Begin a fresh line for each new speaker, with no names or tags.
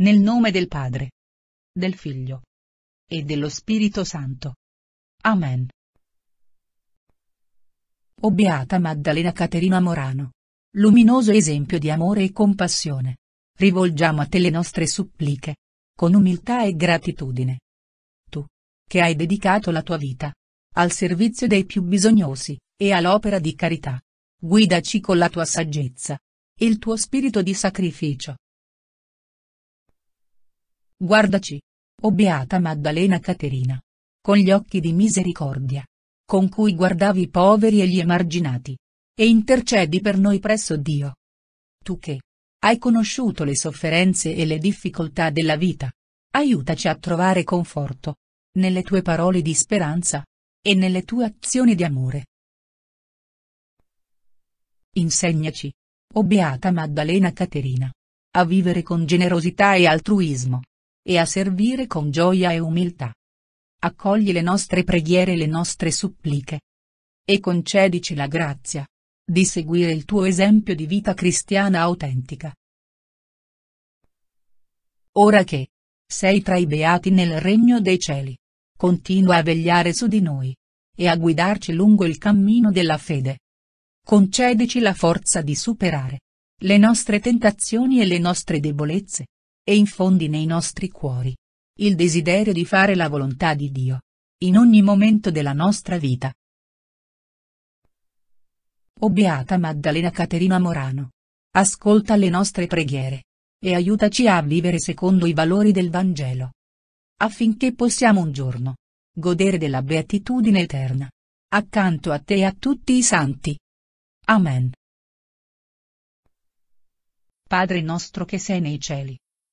Nel nome del Padre, del Figlio e dello Spirito Santo. Amen. O Beata Maddalena Caterina Morano. Luminoso esempio di amore e compassione. Rivolgiamo a te le nostre suppliche. Con umiltà e gratitudine. Tu, che hai dedicato la tua vita al servizio dei più bisognosi e all'opera di carità. Guidaci con la tua saggezza. il tuo spirito di sacrificio. Guardaci. O oh beata Maddalena Caterina. Con gli occhi di misericordia. Con cui guardavi i poveri e gli emarginati. E intercedi per noi presso Dio. Tu che. Hai conosciuto le sofferenze e le difficoltà della vita. Aiutaci a trovare conforto. Nelle tue parole di speranza. E nelle tue azioni di amore. Insegnaci. O oh beata Maddalena Caterina. A vivere con generosità e altruismo e a servire con gioia e umiltà. Accogli le nostre preghiere e le nostre suppliche. E concedici la grazia di seguire il tuo esempio di vita cristiana autentica. Ora che sei tra i beati nel regno dei cieli, continua a vegliare su di noi e a guidarci lungo il cammino della fede. Concedici la forza di superare le nostre tentazioni e le nostre debolezze, e infondi nei nostri cuori. Il desiderio di fare la volontà di Dio. In ogni momento della nostra vita. O Beata Maddalena Caterina Morano. Ascolta le nostre preghiere. E aiutaci a vivere secondo i valori del Vangelo. Affinché possiamo un giorno godere della beatitudine eterna. Accanto a te e a tutti i santi. Amen. Padre nostro che sei nei cieli